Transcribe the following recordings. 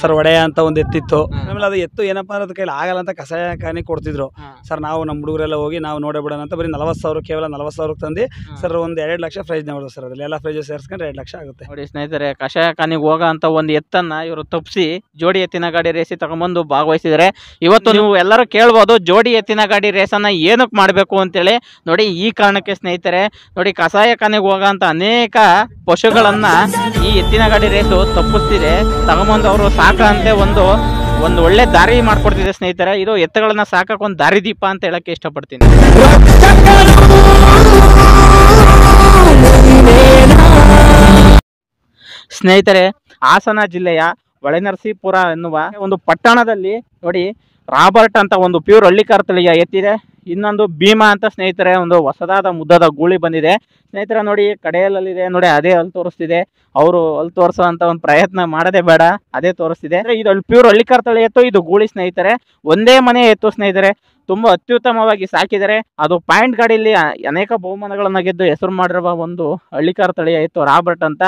sir ಒಡೆಯ ಅಂತ ಒಂದು ಎತ್ತಿತ್ತು ಆಮೇಲೆ ಅದು ಎತ್ತು ಏನಪ್ಪ ಅಂದ್ರೆ ಕೈಲಿ ಆಗಲ್ಲ ಅಂತ ಕಷಾಯ ಕಾನಿ ಕೊಡ್ತಿದ್ರು ಸರ್ ನಾವು ನಮ್ಮ ಹುಡುಗರೆಲ್ಲ ಹೋಗಿ ನಾವು ನೋಡಬಿಡೋಣ ಅಂತ ಬರೀ ನಲವತ್ತು ಸಾವಿರ ಕೇವಲ ನಲವತ್ತು ಸಾವಿರ ತಂದು ಸರ್ ಒಂದು ಎರಡು ಲಕ್ಷ ಪ್ರೈಸ್ ನೋಡೋದು ಸರ್ ಅದ್ರಲ್ಲಿ ಎಲ್ಲ ಪ್ರೈಸ್ ಸೇರಿಸ್ಕೊಂಡು ಎರಡು ಲಕ್ಷ ಆಗುತ್ತೆ ನೋಡಿ ಸ್ನೇಹಿತರೆ ಕಷಾಯ ಕಾನಿಗೆ ಹೋಗೋ ಅಂತ ಒಂದು ಎತ್ತನ್ನ ಇವರು ತಪ್ಪಿಸಿ ಜೋಡಿ ಎತ್ತಿನ ಗಾಡಿ ರೇಸಿ ತಗೊಂಬಂದು ಭಾಗವಹಿಸಿದರೆ ಇವತ್ತು ನೀವು ಎಲ್ಲರೂ ಕೇಳ್ಬೋದು ಜೋಡಿ ಎತ್ತಿನ ಗಾಡಿ ರೇಸನ್ನು ಏನಕ್ಕೆ ಮಾಡಬೇಕು ಅಂತೇಳಿ ನೋಡಿ ಈ ಕಾರಣಕ್ಕೆ ಸ್ನೇಹಿತರೆ ನೋಡಿ ಕಷಾಯ ಕಾನಿಗೆ ಹೋಗೋ ಅಂತ ಅನೇಕ ಪಶುಗಳನ್ನು ಈ ಎತ್ತಿನ ಗಾಡಿ ರೇಸು ತಪ್ಪಿಸ್ತಿದೆ ತಗೊಂಬಂದು ಅವರು ಸಾಕಂತೆ ಒಂದು ಒಂದು ಒಳ್ಳೆ ದಾರಿ ಮಾಡ್ಕೊಡ್ತಿದೆ ಸ್ನೇಹಿತರೆ ಇದು ಎತ್ತುಗಳನ್ನ ಸಾಕಕ್ಕೆ ಒಂದು ದಾರಿ ದೀಪ ಅಂತ ಹೇಳಕ್ಕೆ ಇಷ್ಟಪಡ್ತೀನಿ ಸ್ನೇಹಿತರೆ ಹಾಸನ ಜಿಲ್ಲೆಯ ಹೊಳೆನರಸೀಪುರ ಎನ್ನುವ ಒಂದು ಪಟ್ಟಣದಲ್ಲಿ ನೋಡಿ ರಾಬರ್ಟ್ ಅಂತ ಒಂದು ಪ್ಯೂರ್ ಹಳ್ಳಿಕಾರ್ ತಳಿಯ ಎತ್ತಿದೆ ಇನ್ನೊಂದು ಭೀಮಾ ಅಂತ ಸ್ನೇಹಿತರೆ ಒಂದು ಹೊಸದಾದ ಮುದ್ದಾದ ಗೂಳಿ ಬಂದಿದೆ ಸ್ನೇಹಿತರೆ ನೋಡಿ ಕಡೆಯಲ್ಲಿದೆ ನೋಡಿ ಅದೇ ಅಲ್ಲಿ ತೋರಿಸ್ತಿದೆ ಅವರು ಅಲ್ಲಿ ತೋರಿಸೋ ಒಂದು ಪ್ರಯತ್ನ ಮಾಡೋದೇ ಬೇಡ ಅದೇ ತೋರಿಸ್ತಿದೆ ಇದು ಪ್ಯೂರ್ ಹಳ್ಳಿಕಾರ್ ತಳಿ ಎತ್ತು ಇದು ಗೂಳಿ ಸ್ನೇಹಿತರೆ ಒಂದೇ ಮನೆ ಎತ್ತು ಸ್ನೇಹಿತರೆ ತುಂಬಾ ಅತ್ಯುತ್ತಮವಾಗಿ ಸಾಕಿದರೆ ಅದು ಪಾಯಿಂಟ್ ಗಾಡಿಯಲ್ಲಿ ಅನೇಕ ಬಹುಮಾನಗಳನ್ನ ಗೆದ್ದು ಹೆಸರು ಮಾಡಿರುವ ಒಂದು ಹಳ್ಳಿಕಾರ್ ತಳಿ ಆಯಿತು ರಾಬರ್ಟ್ ಅಂತ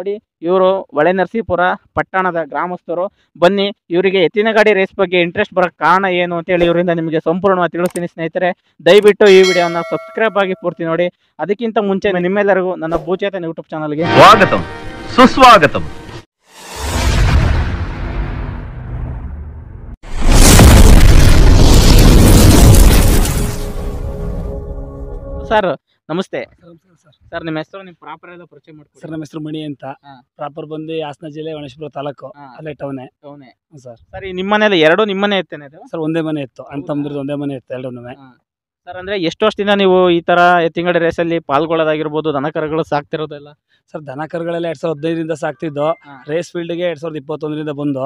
ನೋಡಿ ಇವರು ಹೊಳೆ ನರಸೀಪುರ ಪಟ್ಟಣದ ಗ್ರಾಮಸ್ಥರು ಬನ್ನಿ ಇವರಿಗೆ ಎತ್ತಿನ ಗಾಡಿ ರೇಸ್ ಬಗ್ಗೆ ಇಂಟ್ರೆಸ್ಟ್ ಬರೋಕ್ಕೆ ಕಾರಣ ಏನು ಅಂತೇಳಿ ಇವರಿಂದ ನಿಮಗೆ ಸಂಪೂರ್ಣವಾಗಿ ತಿಳಿಸ್ತೀನಿ ಸ್ನೇಹಿತರೆ ದಯವಿಟ್ಟು ಈ ವಿಡಿಯೋನ ಸಬ್ಸ್ಕ್ರೈಬ್ ಆಗಿ ಪೂರ್ತಿ ನೋಡಿ ಅದಕ್ಕಿಂತ ಮುಂಚೆ ನಿಮ್ಮೆಲ್ಲರಿಗೂ ನನ್ನ ಭೂಚೇತನ ಯೂಟ್ಯೂಬ್ ಚಾನಲ್ಗೆ ಸ್ವಾಗತ ಸುಸ್ವಾಗತ ಸರ್ ನಮಸ್ತೆ ಸರ್ ನಿಮ್ಮ ಹೆಸರು ನಿಮ್ಮ ಪ್ರಾಪರ್ ಎಲ್ಲ ಪರಿಚಯ ಮಾಡ್ಕೊಡಿ ಸರ್ ನಮ್ಮ ಹೆಸರು ಮಣಿ ಅಂತ ಪ್ರಾಪರ್ ಬಂದು ಹಾಸನ ಜಿಲ್ಲೆ ಗಣೇಶಪುರ ತಾಲೂಕು ಅಲ್ಲೇ ಟೌನೆ ಟೌನೆ ಸರ್ ಸರ್ ಈ ಮನೆಯಲ್ಲಿ ಎರಡು ನಿಮ್ಮನೆ ಇರ್ತೇನೆ ಅದು ಸರ್ ಒಂದೇ ಮನೆ ಇತ್ತು ಅಣ್ಣ ತಮ್ಮದ್ರದ್ದು ಒಂದೇ ಮನೆ ಇತ್ತು ಎರಡೂ ಸರ್ ಅಂದ್ರೆ ಎಷ್ಟು ವರ್ಷದಿಂದ ನೀವು ಈ ತರ ಎತ್ತಿಂಗಡಿ ರೇಸಲ್ಲಿ ಪಾಲ್ಗೊಳ್ಳೋದಾಗಿರ್ಬೋದು ದನ ಕರುಗಳು ಸಾಕ್ತಿರೋದಿಲ್ಲ ಸರ್ ದನ ಕರುಗಳೆಲ್ಲ ಎರಡ್ ಸಾವಿರದ ಹದಿನೈದರಿಂದ ಸಾಕ್ತಿದ್ದು ರೇಸ್ ಫೀಲ್ಡ್ಗೆ ಎರಡ್ ಸಾವಿರದ ಇಪ್ಪತ್ತೊಂದರಿಂದ ಬಂದು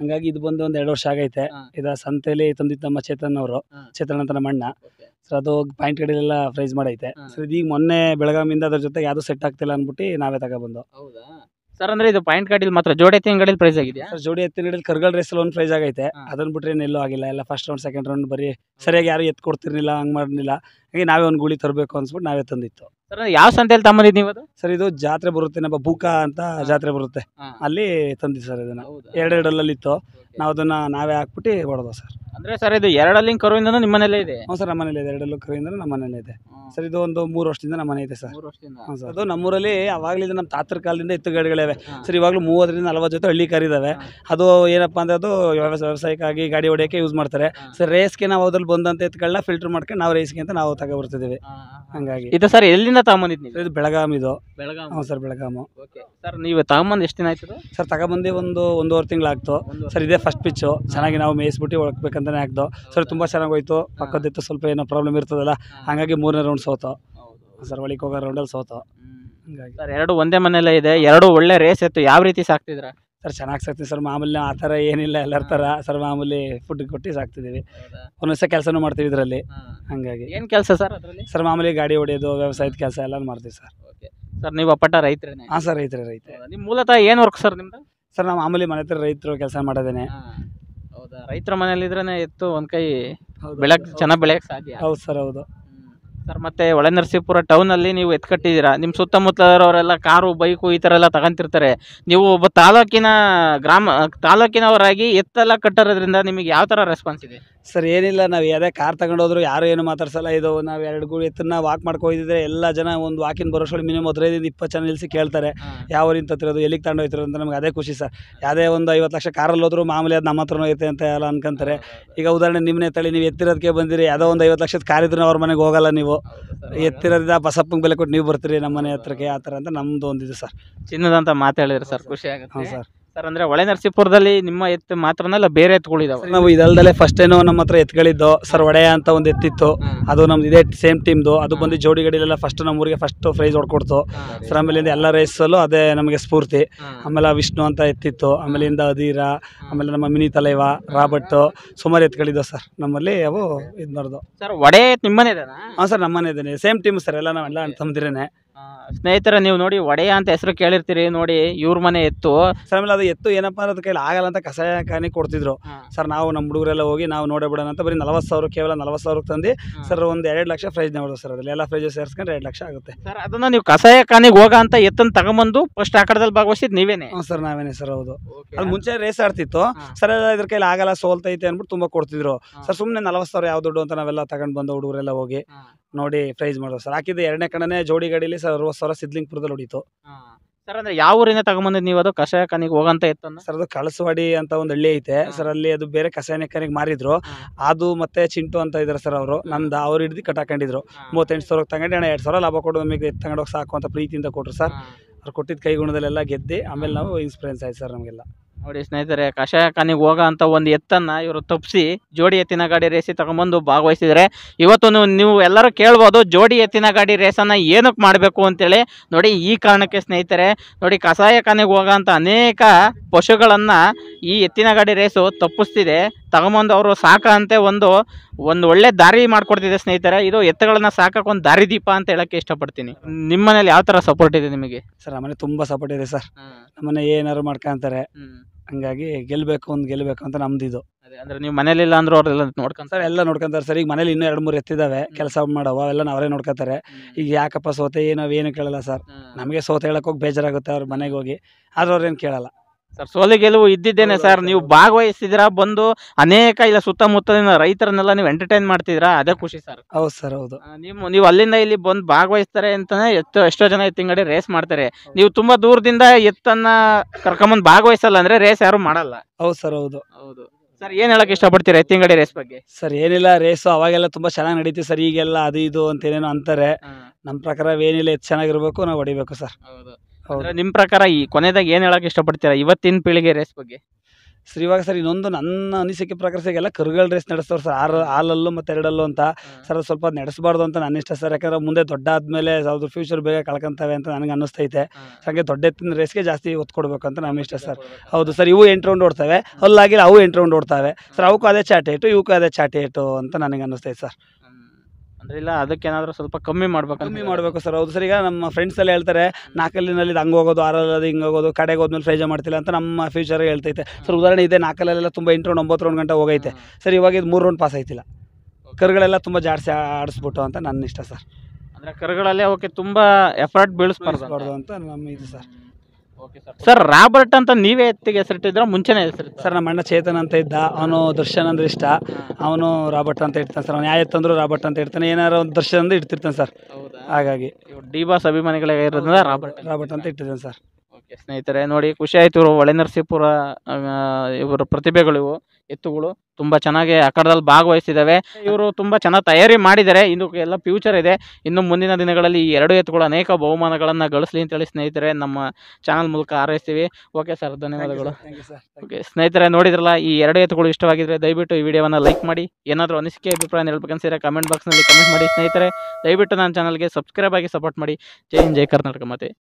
ಹಂಗಾಗಿ ಇದು ಬಂದು ಒಂದ್ ಎರಡು ವರ್ಷ ಆಗೈತೆ ಇದ ಸಂತೆಲಿ ತಂದಿದ್ದ ನಮ್ಮ ಚೇತನ್ ಅವರು ಚೇತನ್ ಅಂತ ನಮ್ಮ ಅಣ್ಣ ಸರ್ ಅದು ಪಾಯಿಂಟ್ ಎಲ್ಲ ಪ್ರೈಸ್ ಮಾಡೈತೆ ಸೊ ಸರ್ ಈಗ ಮೊನ್ನೆ ಬೆಳಗಾವಿಯಿಂದ ಅದ್ರ ಜೊತೆ ಯಾವ್ದು ಸೆಟ್ ಆಗ್ತಿಲ್ಲ ಅನ್ಬಿಟ್ಟು ನಾವೇ ತಗೊಬಂದು ಹೌದಾ ಸರ್ ಅಂದ್ರೆ ಇದು ಪಾಯಿಂಟ್ ಗಾಡಿಲಿ ಮಾತ್ರ ಜೋಡಿ ತಿಂಗಳಲ್ಲಿ ಪ್ರೈಸ್ ಆಗಿದೆಯಾ ಸರ್ ಜೋಡಿ ಎತ್ತಿನ ಹಿಡಿದು ಕರ್ಗಲ್ ರೇಸ್ ಒಂದ್ ಪ್ರೈಸ್ ಆಗೈತೆ ಅದನ್ ಅದನ್ನ ಬಿಟ್ರೆ ಎಲ್ಲೂ ಆಗಿಲ್ಲ ಎಲ್ಲ ಫಸ್ಟ್ ರೌಂಡ್ ಸೆಕೆಂಡ್ ರೌಂಡ್ ಬರೀ ಸರಿಯಾಗಿ ಯಾರು ಎತ್ತು ಕೊಡ್ತಿರ್ಲಿಲ್ಲ ಹಂಗ್ ಮಾಡಿರ್ಲಿಲ್ಲ ಹಾಗೆ ನಾವೇ ಒಂದು ಗುಳಿ ತರಬೇಕು ಅನ್ಸ್ಬಿಟ್ಟು ನಾವೇ ತಂದಿತ್ತು ಸರ್ ಯಾವ ಸಂತೆಯಲ್ಲಿ ತಮ್ಮಿ ನೀವು ಅದು ಸರ್ ಇದು ಜಾತ್ರೆ ಬರುತ್ತೆ ನಮ್ಮ ಬೂಕ ಅಂತ ಜಾತ್ರೆ ಬರುತ್ತೆ ಅಲ್ಲಿ ತಂದಿ ಸರ್ ಇದನ್ನ ಎರಡೆರಡಲ್ಲಿ ಇತ್ತು ನಾವು ಅದನ್ನ ನಾವೇ ಹಾಕ್ಬಿಟ್ಟು ಹೊಡೆದ ಸರ್ ಅಂದ್ರೆ ಸರ್ ಇದು ಎರಡಲ್ಲಿ ಕರುವಿಂದನೂ ನಿಮ್ಮ ಮನೇಲೇ ಇದೆ ಹ್ಞೂ ಸರ್ ನಮ್ಮನೇಲಿ ಇದೆ ಎರಡಲ್ಲೂ ನಮ್ಮ ನಮ್ಮನೇಲಿ ಇದೆ ಸರ್ ಇದು ಒಂದು ಮೂರು ವರ್ಷದಿಂದ ನಮ್ಮ ಮನೆ ಇದೆ ಸರ್ ಮೂರು ವರ್ಷದಿಂದ ಹ್ಞೂ ಸರ್ ಅದು ನಮ್ಮೂರಲ್ಲಿ ಅವಾಗಲಿಂದ ನಮ್ಮ ತಾತರ ಕಾಲದಿಂದ ಗಾಡಿಗಳಿವೆ ಸರ್ ಇವಾಗಲೂ ಮೂವತ್ತರಿಂದ ನಲವತ್ತು ಜೊತೆ ಹಳ್ಳಿ ಇದಾವೆ ಅದು ಏನಪ್ಪ ಅಂದ್ರೆ ಅದು ವ್ಯವಸ- ವ್ಯವಸಾಯಕ್ಕಾಗಿ ಗಾಡಿ ಹೊಡೆಯಕ್ಕೆ ಯೂಸ್ ಮಾಡ್ತಾರೆ ಸರ್ ರೇಸ್ಗೆ ನಾವು ಅದ್ರಲ್ಲಿ ಬಂದಂತ ಎತ್ತುಗಳನ್ನ ಫಿಲ್ಟರ್ ಮಾಡ್ಕೊಂಡು ನಾವು ರೇಸ್ಗೆ ಅಂತ ನಾವು ತಗೊಬರ್ತಿದ್ದೀವಿ ಹಂಗಾಗಿ ಇದು ಸರ್ ಎಲ್ಲಿಂದ ತಗೊಂಬಂದಿದ್ ಇದು ಬೆಳಗಾಂ ಇದು ಬೆಳಗಾವಿ ಹ್ಞೂ ಸರ್ ಬೆಳಗಾಮು ಸರ್ ನೀವು ತಗೊಂಬಂದ್ ಎಷ್ಟು ದಿನ ಆಯ್ತು ಸರ್ ತಗೊಬಂದು ಒಂದು ಒಂದೂವರೆ ತಿಂಗಳಾಗ್ತು ಸರ್ ಇದೆ ಫಸ್ಟ್ ಪಿಚ್ಚು ಚೆನ್ನಾಗಿ ನಾವು ಮೇಯಿಸ್ಬಿಟ್ಟು ಹೊಳಕ್ಬೇಕಂತ ಸರ್ ಹಾಕ್ದು ಸರ್ ತುಂಬ ಚೆನ್ನಾಗೋಯ್ತು ಪಕ್ಕದಿತ್ತು ಸ್ವಲ್ಪ ಏನೋ ಪ್ರಾಬ್ಲಮ್ ಇರ್ತದಲ್ಲ ಹಾಗಾಗಿ ಮೂರನೇ ರೌಂಡ್ ಸೋತು ಸರ್ ಒಳಗೆ ಹೋಗೋ ರೌಂಡಲ್ಲಿ ಸೋತು ಹಂಗಾಗಿ ಸರ್ ಎರಡು ಒಂದೇ ಮನೆಯಲ್ಲೇ ಇದೆ ಎರಡು ಒಳ್ಳೆ ರೇಸ್ ಇತ್ತು ಯಾವ ರೀತಿ ಸಾಕ್ತಿದ್ರ ಸರ್ ಚೆನ್ನಾಗಿ ಸಾಕ್ತೀವಿ ಸರ್ ಮಾಮೂಲಿ ಆ ಥರ ಏನಿಲ್ಲ ಎಲ್ಲರ ಥರ ಸರ್ ಮಾಮೂಲಿ ಫುಡ್ ಕೊಟ್ಟು ಸಾಕ್ತಿದ್ದೀವಿ ಒಂದೊಂದು ಸಹ ಕೆಲಸನೂ ಮಾಡ್ತೀವಿ ಇದರಲ್ಲಿ ಹಾಗಾಗಿ ಏನು ಕೆಲಸ ಸರ್ ಅದರಲ್ಲಿ ಸರ್ ಮಾಮೂಲಿ ಗಾಡಿ ಹೊಡೆಯೋದು ವ್ಯವಸಾಯದ ಕೆಲಸ ಎಲ್ಲ ಮಾಡ್ತೀವಿ ಸರ್ ಸರ್ ನೀವು ಅಪ್ಪಟ ರೈತರ ಹಾಂ ಸರ್ ರೈತರೇ ರೈತ ನಿಮ್ಮ ಮೂಲತಃ ಏನು ವರ್ಕ್ ಸರ್ ನಿಮ್ಮದು ಸರ್ ನಾವು ಮಾಮೂಲಿ ಮನೆ ಹತ್ರ ರೈತರು ಕೆಲಸ ಮಾಡೋದೇನೆ ರೈತರ ಇದ್ರೇನೆ ಎತ್ತು ಒಂದ್ ಕೈ ಹೌದು, ಬೆಳಕ್ ಚೆನ್ನಾಗಿ ಬೆಳೆಯಕ್ ಸಾಧ್ಯ ಹೌದು ಸರ್ ಹೌದು ಸರ್ ಮತ್ತೆ ಒಳೆ ನರಸೀಪುರ ಟೌನಲ್ಲಿ ನೀವು ಎತ್ಕಟ್ಟಿದ್ದೀರಾ ನಿಮ್ಮ ಸುತ್ತಮುತ್ತಲವರೆಲ್ಲ ಕಾರು ಬೈಕು ಈ ಥರ ಎಲ್ಲ ತಗೊಂತಿರ್ತಾರೆ ನೀವು ಒಬ್ಬ ತಾಲೂಕಿನ ಗ್ರಾಮ ತಾಲೂಕಿನವರಾಗಿ ಎತ್ತೆಲ್ಲ ಕಟ್ಟಿರೋದ್ರಿಂದ ನಿಮಗೆ ಯಾವ ಥರ ರೆಸ್ಪಾನ್ಸ್ ಇದೆ ಸರ್ ಏನಿಲ್ಲ ನಾವು ಯಾವುದೇ ಕಾರ್ ತಗೊಂಡೋದ್ರು ಯಾರು ಏನು ಮಾತಾಡ್ಸಲ್ಲ ಇದು ನಾವು ಎರಡು ಗೂಡು ಎತ್ತನ್ನ ವಾಕ್ ಮಾಡ್ಕೊಯ್ದಿದ್ರೆ ಎಲ್ಲ ಜನ ಒಂದು ವಾಕಿನ ಬರೋಷ್ ಮಿನಿಮಮ್ ಹದಿನೈದಿಂದ ಇಪ್ಪತ್ತು ಜನ ನಿಲ್ಲಿಸಿ ಕೇಳ್ತಾರೆ ಯಾವ ರೀತಿ ತತ್ತಿರೋದು ಎಲ್ಲಿಗೆ ತಗೊಂಡು ಅಂತ ನಮ್ಗೆ ಅದೇ ಖುಷಿ ಸರ್ ಯಾವುದೇ ಒಂದು ಐವತ್ತು ಲಕ್ಷ ಕಾರಲ್ಲಿ ಹೋದ್ರು ಮಾಮೂಲಿ ಅದು ನಮ್ಮ ಹತ್ರನೂ ಐತೆ ಅಂತ ಎಲ್ಲ ಅನ್ಕೊಂತಾರೆ ಈಗ ಉದಾಹರಣೆ ನಿಮ್ಮನೆ ತಳಿ ನೀವು ಎತ್ತಿರೋದಕ್ಕೆ ಬಂದಿರಿ ಯಾವುದೋ ಒಂದು ಐವತ್ತು ಲಕ್ಷದ ಕಾರಿದ್ರು ಅವ್ರ ಮನೆಗೆ ಹೋಗಲ್ಲ ನೀವು ಎತ್ತಿರೋದ್ರಿಂದ ಬಸಪ್ಪಂಗೆ ಬೆಲೆ ಕೊಟ್ಟು ನೀವು ಬರ್ತೀರಿ ನಮ್ಮ ಮನೆ ಹತ್ರಕ್ಕೆ ಆ ಥರ ಅಂತ ನಮ್ಮದು ಇದು ಸರ್ ಚಿನ್ನದಂತ ಮಾತಾಡಿದ್ರೆ ಸರ್ ಖುಷಿ ಆಗುತ್ತೆ ಹಾಂ ಸರ್ ಸರ್ ಅಂದ್ರೆ ಹೊಳೆ ನರಸೀಪುರದಲ್ಲಿ ನಿಮ್ಮ ಎತ್ತು ಮಾತ್ರ ಬೇರೆ ಎತ್ತುಗಳಿದಾವೆ ನಾವು ಇದಲ್ದಲ್ಲೇ ಫಸ್ಟ್ ಏನೋ ನಮ್ಮ ಹತ್ರ ಎತ್ತುಗಳಿದ್ದು ಸರ್ ಒಡೆಯ ಅಂತ ಒಂದು ಎತ್ತಿತ್ತು ಅದು ನಮ್ದು ಇದೇ ಸೇಮ್ ಟೀಮ್ದು ಅದು ಬಂದು ಜೋಡಿ ಗಡಿಲೆಲ್ಲ ಫಸ್ಟ್ ಊರಿಗೆ ಫಸ್ಟ್ ಪ್ರೈಸ್ ಹೊಡ್ಕೊಡ್ತು ಸರ್ ಆಮೇಲಿಂದ ಎಲ್ಲ ರೇಸಲ್ಲೂ ಅದೇ ನಮಗೆ ಸ್ಫೂರ್ತಿ ಆಮೇಲೆ ವಿಷ್ಣು ಅಂತ ಎತ್ತಿತ್ತು ಆಮೇಲಿಂದ ಅದೀರ ಆಮೇಲೆ ನಮ್ಮ ಮಿನಿ ತಲೈವ ರಾಬರ್ಟ್ ಸುಮಾರು ಎತ್ಗಳಿದ್ದೋ ಸರ್ ನಮ್ಮಲ್ಲಿ ಅವು ಇದು ಮಾಡೋದು ಸರ್ ಒಡೆ ನಿಮ್ಮನೇ ಹಾಂ ಸರ್ ನಮ್ಮನೇ ಇದ್ದೇನೆ ಸೇಮ್ ಟೀಮ್ ಸರ್ ಎಲ್ಲ ನಾವೆಲ್ಲ ತಮ್ಮದಿರೇನೆ ಸ್ನೇಹಿತರ ನೀವು ನೋಡಿ ಒಡೆಯ ಅಂತ ಹೆಸರು ಕೇಳಿರ್ತೀರಿ ನೋಡಿ ಇವ್ರ ಮನೆ ಎತ್ತು ಸರ್ ಆಮೇಲೆ ಅದು ಎತ್ತು ಏನಪ್ಪ ಅನ್ನೋದು ಕೇಳಿ ಆಗಲ್ಲ ಅಂತ ಕಸಾಯ ಕಾಣಿ ಕೊಡ್ತಿದ್ರು ಸರ್ ನಾವು ನಮ್ಮ ಹುಡುಗರೆಲ್ಲ ಹೋಗಿ ನಾವು ನೋಡಬಿಡೋಣ ಅಂತ ಬರೀ ನಲವತ್ತು ಸಾವಿರ ಕೇವಲ ನಲವತ್ತು ಸಾವಿರ ತಂದು ಸರ್ ಒಂದು ಎರಡು ಲಕ್ಷ ಪ್ರೈಸ್ ನೋಡೋದು ಸರ್ ಅದರಲ್ಲಿ ಎಲ್ಲ ಪ್ರೈಸ್ ಸೇರ್ಸ್ಕೊಂಡ್ರೆ ಎರಡು ಲಕ್ಷ ಆಗುತ್ತೆ ಸರ್ ಅದನ್ನ ನೀವು ಕಸಾಯ ಕಾನಿಗೆ ಹೋಗ ಅಂತ ಎತ್ತನ್ ತಗೊಂಬಂದು ಫಸ್ಟ್ ಆಕಡದಲ್ಲಿ ಭಾಗವಹಿಸಿದ್ ನೀವೇನೆ ಸರ್ ನಾವೇನೆ ಸರ್ ಹೌದು ಅದು ಮುಂಚೆ ರೇಸ್ ಆಡ್ತಿತ್ತು ಸರ್ ಎಲ್ಲ ಇದ್ರ ಕೈಲಿ ಆಗಲ್ಲ ಸೋಲ್ತೈತೆ ಅಂದ್ಬಿಟ್ಟು ತುಂಬಾ ಕೊಡ್ತಿದ್ರು ಸರ್ ಸುಮ್ಮನೆ ನಲವತ್ತು ಸಾವಿರ ಯಾವ ದುಡ್ಡು ಅಂತ ನಾವೆಲ್ಲ ತಗೊಂಡ್ ಬಂದು ಹುಡುಗರೆಲ್ಲ ಹೋಗಿ ನೋಡಿ ಪ್ರೈಸ್ ಮಾಡೋದು ಸರ್ ಹಾಕಿದ್ದು ಎರಡನೇ ಕಣನೇ ಜೋಡಿ ಗಾಡಿಲಿ ಸರ್ ಸಾವಿರ ಸಿದ್ಲಿಂಗ್ಪುರದಲ್ಲಿ ಹೊಡಿತು ಸರ್ ಅಂದ್ರೆ ಯಾವ ಊರಿಂದ ತಗೊಂಡ್ಬಂದ್ ನೀವು ಅದು ಕಷಾಯ ಖಾನಿಗೆ ಹೋಗಂತ ಇತ್ತು ಸರ್ ಅದು ಕಳಸವಾಡಿ ಅಂತ ಒಂದು ಹಳ್ಳಿ ಐತೆ ಸರ್ ಅಲ್ಲಿ ಅದು ಬೇರೆ ಕಸಾಯನಿಕನಿಗೆ ಮಾರಿದ್ರು ಅದು ಮತ್ತೆ ಚಿಂಟು ಅಂತ ಇದಾರೆ ಸರ್ ಅವರು ನಂದು ಅವ್ರು ಹಿಡ್ದು ಕಟ್ಟಾಕೊಂಡಿದ್ರು ಮೂವತ್ತೆಂಟು ಸಾವಿರ ತಗೊಂಡು ಹಣ ಎರಡು ಸಾವಿರ ಲಾಭ ಕೊಡೋದು ನಮಗೆ ತಗೊಂಡೋಗಿ ಸಾಕು ಅಂತ ಪ್ರೀತಿಯಿಂದ ಕೊಟ್ರು ಸರ್ ಅವ್ರು ಕೊಟ್ಟಿದ್ದ ಕೈಗುಣದಲ್ಲೆಲ್ಲ ಗೆದ್ದಿ ಆಮೇಲೆ ನಾವು ಎಕ್ಸ್ಪೀರಿಯನ್ಸ್ ಆಯ್ತು ಸರ್ ನಮಗೆಲ್ಲ ನೋಡಿ ಸ್ನೇಹಿತರೆ ಕಷಾಯಖಾನಿಗೆ ಹೋಗೋ ಅಂತ ಒಂದು ಎತ್ತನ್ನು ಇವರು ತಪ್ಪಿಸಿ ಜೋಡಿ ಎತ್ತಿನ ಗಾಡಿ ರೇಸಿ ತಗೊಂಬಂದು ಭಾಗವಹಿಸಿದರೆ ಇವತ್ತು ನೀವು ಎಲ್ಲರೂ ಕೇಳ್ಬೋದು ಜೋಡಿ ಎತ್ತಿನ ಗಾಡಿ ರೇಸನ್ನು ಏನಕ್ಕೆ ಮಾಡಬೇಕು ಅಂತೇಳಿ ನೋಡಿ ಈ ಕಾರಣಕ್ಕೆ ಸ್ನೇಹಿತರೆ ನೋಡಿ ಹೋಗೋ ಅಂತ ಅನೇಕ ಪಶುಗಳನ್ನು ಈ ಎತ್ತಿನ ಗಾಡಿ ರೇಸು ತಪ್ಪಿಸ್ತಿದೆ ತಗೊಂಬಂದು ಅವರು ಅಂತ ಒಂದು ಒಂದು ಒಳ್ಳೆ ದಾರಿ ಮಾಡ್ಕೊಡ್ತಿದೆ ಸ್ನೇಹಿತರೆ ಇದು ಎತ್ತುಗಳನ್ನ ಸಾಕಕ್ಕೊಂದು ದಾರಿ ದೀಪ ಅಂತ ಹೇಳಕ್ಕೆ ಇಷ್ಟಪಡ್ತೀನಿ ನಿಮ್ಮ ಮನೇಲಿ ಯಾವ ಥರ ಸಪೋರ್ಟ್ ಇದೆ ನಿಮಗೆ ಸರ್ ನಮ್ಮನೆ ತುಂಬಾ ಸಪೋರ್ಟ್ ಇದೆ ಸರ್ ನಮ್ಮನೆ ಏನಾದ್ರು ಮಾಡ್ಕೊಂತಾರೆ ಹಂಗಾಗಿ ಗೆಲ್ಬೇಕು ಒಂದು ಗೆಲ್ಬೇಕು ಅಂತ ನಮ್ದು ಇದು ಅಂದ್ರೆ ನೀವು ಮನೇಲಿ ಇಲ್ಲ ಅಂದ್ರೆ ಅವ್ರೆಲ್ಲ ನೋಡ್ಕೊಂತಾರೆ ಎಲ್ಲ ನೋಡ್ಕೊಂತಾರೆ ಸರ್ ಈಗ ಮನೇಲಿ ಇನ್ನೂ ಎರಡು ಮೂರು ಎತ್ತಿದಾವೆ ಕೆಲಸ ಮಾಡವ ಎಲ್ಲ ಅವರೇ ನೋಡ್ಕೊತಾರೆ ಈಗ ಯಾಕಪ್ಪ ಸೋತೆ ಏನೋ ಏನು ಕೇಳಲ್ಲ ಸರ್ ನಮಗೆ ಸೋತೆ ಹೇಳಕ್ ಹೋಗಿ ಬೇಜಾರಾಗುತ್ತೆ ಅವ್ರ ಮನೆಗೆ ಹೋಗಿ ಆದ್ರೆ ಅವ್ರೇನು ಕೇಳಲ್ಲ ಸರ್ ಸೋಲು ಗೆಲುವು ಇದ್ದಿದ್ದೇನೆ ಸರ್ ನೀವು ಭಾಗವಹಿಸಿದಿರಾ ಬಂದು ಅನೇಕ ಇಲ್ಲ ಸುತ್ತಮುತ್ತಲಿನ ರೈತರನ್ನೆಲ್ಲ ನೀವು ಎಂಟರ್ಟೈನ್ ಮಾಡ್ತಿದ್ರಾ ಅದೇ ಖುಷಿ ಸರ್ ಹೌದು ಸರ್ ಹೌದು ನೀವು ನೀವು ಅಲ್ಲಿಂದ ಇಲ್ಲಿ ಬಂದು ಭಾಗವಹಿಸ್ತಾರೆ ಅಂತಾನೆ ಎಷ್ಟೋ ಎಷ್ಟೋ ಜನ ಎತ್ತಿಂಗಡಿ ರೇಸ್ ಮಾಡ್ತಾರೆ ನೀವು ತುಂಬಾ ದೂರದಿಂದ ಎತ್ತನ್ನ ಕರ್ಕೊಂಬಂದು ಭಾಗವಹಿಸಲ್ಲ ಅಂದ್ರೆ ರೇಸ್ ಯಾರು ಮಾಡಲ್ಲ ಹೌದು ಸರ್ ಹೌದು ಹೌದು ಸರ್ ಏನ್ ಹೇಳಕ್ ಇಷ್ಟಪಡ್ತೀರಾ ಎತ್ತಿಂಗಡಿ ರೇಸ್ ಬಗ್ಗೆ ಸರ್ ಏನಿಲ್ಲ ರೇಸು ಅವಾಗೆಲ್ಲ ತುಂಬಾ ಚೆನ್ನಾಗಿ ನಡೀತಿ ಸರ್ ಈಗೆಲ್ಲ ಅದು ಇದು ಅಂತ ಏನೇನೋ ಅಂತಾರೆ ನಮ್ಮ ಪ್ರಕಾರ ಏನಿಲ್ಲ ಎತ್ ಚೆನ್ನಾಗಿರ್ಬೇಕು ನಾವು ಹೊಡಿಬೇಕು ಸರ್ ಹೌದು ಹೌದು ನಿಮ್ಮ ಪ್ರಕಾರ ಈ ಕೊನೆದಾಗ ಏನು ಹೇಳಕ್ಕೆ ಇಷ್ಟಪಡ್ತೀರಾ ಇವತ್ತಿನ ಪೀಳಿಗೆ ರೇಸ್ ಬಗ್ಗೆ ಸರ್ ಇವಾಗ ಸರ್ ಇನ್ನೊಂದು ನನ್ನ ಅನಿಸಿಕೆ ಪ್ರಕಾರ ಸರ್ ಎಲ್ಲ ಕರುಗಳ ರೇಸ್ ನಡೆಸ್ತವ್ರು ಸರ್ ಆರು ಹಾಲಲ್ಲೂ ಮತ್ತೆ ಎರಡಲ್ಲೂ ಅಂತ ಸರ್ ಸ್ವಲ್ಪ ನಡೆಸಬಾರ್ದು ಅಂತ ನನ್ನ ಇಷ್ಟ ಸರ್ ಯಾಕಂದ್ರೆ ಮುಂದೆ ದೊಡ್ಡ ಆದಮೇಲೆ ಅದ್ರ ಫ್ಯೂಚರ್ ಬೇಗ ಕಳ್ಕೊಂತವೆ ಅಂತ ನನಗೆ ಅನ್ನಿಸ್ತೈತೆ ಹಾಗೆ ದೊಡ್ಡ ರೇಸ್ಗೆ ಜಾಸ್ತಿ ಒತ್ತು ಕೊಡಬೇಕು ಅಂತ ನಮ್ಮ ಇಷ್ಟ ಸರ್ ಹೌದು ಸರ್ ಇವು ಎಂಟು ರೌಂಡ್ ಓಡ್ತವೆ ಅಲ್ಲಾಗಿಲ್ಲ ಅವು ಎಂಟು ರೌಂಡ್ ಓಡ್ತವೆ ಸರ್ ಅವಕ್ಕೂ ಅದೇ ಚಾಟಿ ಇಟ್ಟು ಇವಕ್ಕೂ ಅದೇ ಚಾಟಿ ಇಟ್ಟು ಅಂತ ನನಗೆ ಅನ್ನಿಸ್ತೈತೆ ಸರ್ ಅಂದ್ರೆ ಇಲ್ಲ ಅದಕ್ಕೇನಾದ್ರೂ ಸ್ವಲ್ಪ ಕಮ್ಮಿ ಮಾಡಬೇಕು ಕಮ್ಮಿ ಮಾಡಬೇಕು ಸರ್ ಹೌದು ಸರ್ ಈಗ ನಮ್ಮ ಫ್ರೆಂಡ್ಸ್ ಎಲ್ಲ ಹೇಳ್ತಾರೆ ನಾಲ್ಕಲ್ಲಿನಲ್ಲಿ ಇದು ಹಂಗೆ ಹೋಗೋದು ಆರಲ್ಲದು ಹಿಂಗೆ ಹೋಗೋದು ಕಡೆಗೆ ಹೋದ್ಮೇಲೆ ಫ್ರೈಜ ಮಾಡ್ತಿಲ್ಲ ಅಂತ ನಮ್ಮ ಫ್ಯೂಚರ್ ಹೇಳ್ತೈತೆ ಸರ್ ಉದಾಹರಣೆ ಇದೆ ನಾಲ್ಕಲ್ಲೆಲ್ಲ ತುಂಬ ಎಂಟು ರೌಂಡ್ ಒಂಬತ್ತು ರೌಂಡ್ ಗಂಟೆ ಹೋಗೈತೆ ಸರ್ ಇವಾಗ ಇದು ಮೂರು ರೌಂಡ್ ಪಾಸ್ ಆಯ್ತಿಲ್ಲ ಕರ್ಗಳೆಲ್ಲ ತುಂಬ ಜಾಸ್ತಿ ಆಡಿಸ್ಬಿಟ್ಟು ಅಂತ ನನ್ನ ಇಷ್ಟ ಸರ್ ಅಂದರೆ ಕರ್ಗಳಲ್ಲೇ ಓಕೆ ತುಂಬ ಎಫರ್ಟ್ ಬೀಳಿಸ್ಬಾರ್ದು ಅಂತ ನಮ್ಮ ಇದು ಸರ್ ಸರ್ ರಾಬರ್ಟ್ ಅಂತ ನೀವೇ ಎತ್ತಿಗೆ ಹೆಸರಿಟ್ಟಿದ್ರೆ ಮುಂಚೆನೇ ಹೆಸರು ಸರ್ ನಮ್ಮ ಅಣ್ಣ ಚೇತನ್ ಅಂತ ಇದ್ದ ಅವನು ದರ್ಶನ್ ಅಂದ್ರೆ ಇಷ್ಟ ಅವನು ರಾಬರ್ಟ್ ಅಂತ ಇಡ್ತಾನೆ ಸರ್ ಅವ್ನು ಯಾವ ಎತ್ತಂದ್ರು ರಾಬರ್ಟ್ ಅಂತ ಇಡ್ತಾನೆ ಏನಾರ ಒಂದು ದರ್ಶನ್ ಅಂದ್ರೆ ಇಡ್ತಿರ್ತಾನೆ ಸರ್ ಹಾಗಾಗಿ ಡಿ ಬಾಸ್ ಅಭಿಮಾನಿಗಳಿಗೆ ಇರೋದ್ರಿಂದ ರಾಬರ್ಟ್ ರಾಬರ್ಟ್ ಅಂತ ಇಟ್ಟಿದ್ದಾನೆ ಸರ್ ಸ್ನೇಹಿತರೆ ನೋಡಿ ಖುಷಿ ಆಯಿತು ಇವರು ಹೊಳೆ ನರಸೀಪುರ ಇವರ ಪ್ರತಿಭೆಗಳು ಇವು ಎತ್ತುಗಳು ತುಂಬ ಚೆನ್ನಾಗಿ ಆಕಾರದಲ್ಲಿ ಭಾಗವಹಿಸಿದ್ದಾವೆ ಇವರು ತುಂಬ ಚೆನ್ನಾಗಿ ತಯಾರಿ ಮಾಡಿದ್ದಾರೆ ಇನ್ನು ಎಲ್ಲ ಫ್ಯೂಚರ್ ಇದೆ ಇನ್ನು ಮುಂದಿನ ದಿನಗಳಲ್ಲಿ ಈ ಎರಡು ಎತ್ತುಗಳು ಅನೇಕ ಬಹುಮಾನಗಳನ್ನು ಗಳಿಸಲಿ ಅಂತೇಳಿ ಸ್ನೇಹಿತರೆ ನಮ್ಮ ಚಾನಲ್ ಮೂಲಕ ಹಾರೈಸ್ತೀವಿ ಓಕೆ ಸರ್ ಧನ್ಯವಾದಗಳು ಓಕೆ ಸ್ನೇಹಿತರೆ ನೋಡಿದ್ರಲ್ಲ ಈ ಎರಡು ಎತ್ತುಗಳು ಇಷ್ಟವಾಗಿದ್ದರೆ ದಯವಿಟ್ಟು ಈ ವಿಡಿಯೋವನ್ನು ಲೈಕ್ ಮಾಡಿ ಏನಾದರೂ ಅನಿಸಿಕೆ ಅಭಿಪ್ರಾಯ ಹೇಳ್ಬೇಕನ್ಸಿದ್ರೆ ಕಮೆಂಟ್ ಬಾಕ್ಸ್ನಲ್ಲಿ ಕಮೆಂಟ್ ಮಾಡಿ ಸ್ನೇಹಿತರೆ ದಯವಿಟ್ಟು ನನ್ನ ಚಾನಲ್ಗೆ ಸಬ್ಸ್ಕ್ರೈಬ್ ಆಗಿ ಸಪೋರ್ಟ್ ಮಾಡಿ ಜೈ ಹಿಂದ್ ಜೈ ಕರ್ನಾಟಕ ಮತ್ತೆ